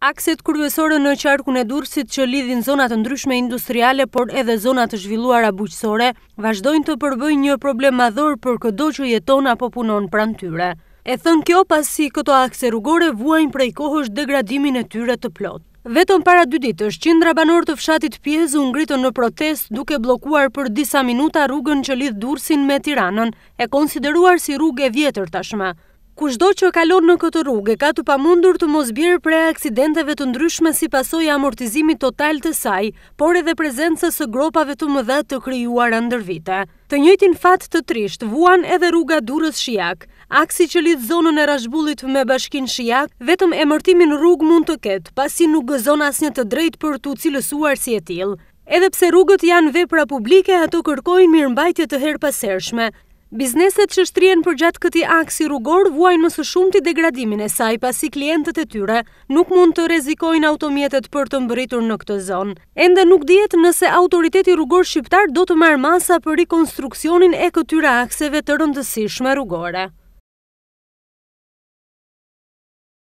Akset kërvesore në qarkun e dursit që lidhin zonat ndryshme industriale, por edhe zonat zhvilluara buqësore, vazhdojnë të përbëj një problem madhor për këdo që jeton apo punon pranë tyre. E thënë kjo pasi këto akse rrugore vuajnë prej kohësh degradimin e tyre të plot. Vetëm para dy ditësh, qindra banor të fshatit Pjezu u ngritën në protest duke bllokuar për disa minuta rrugën që lidh Durrësin me Tiranën, e konsideruar si rrugë e vjetër tashmë. Kushdo që kalon në këtë rrugë ka të pamundur të mos bjerë prej aksidenteve të ndryshme si pasoj amortizimi total të saj, por edhe prezencës së gropave të mëdha të krijuara ndër vite. Të njëjtin fat të trisht vuan edhe rruga Durrës Shijak. Aksi që lidh zonën e Rashbullit me Bashkinë Shijak, vetëm emërtimin rrugë mund të ketë, pasi nuk gëzon asnjë të drejtë për tu cilësuar si e tilë. Edhe pse rrugët janë vepra publike, ato kërkojnë mirëmbajtje të herpasershme, Bizneset që shtrien për gjatë këti aksi rrugor vuajnë mësë shumë të degradimin e saj pasi klientët e tyre nuk mund të rezikojnë automjetet për të mbëritur në këtë zonë. Ende nuk djetë nëse autoriteti rrugor shqiptar do të marë masa për rekonstruksionin e këtyra akseve të rëndësishme rrugore.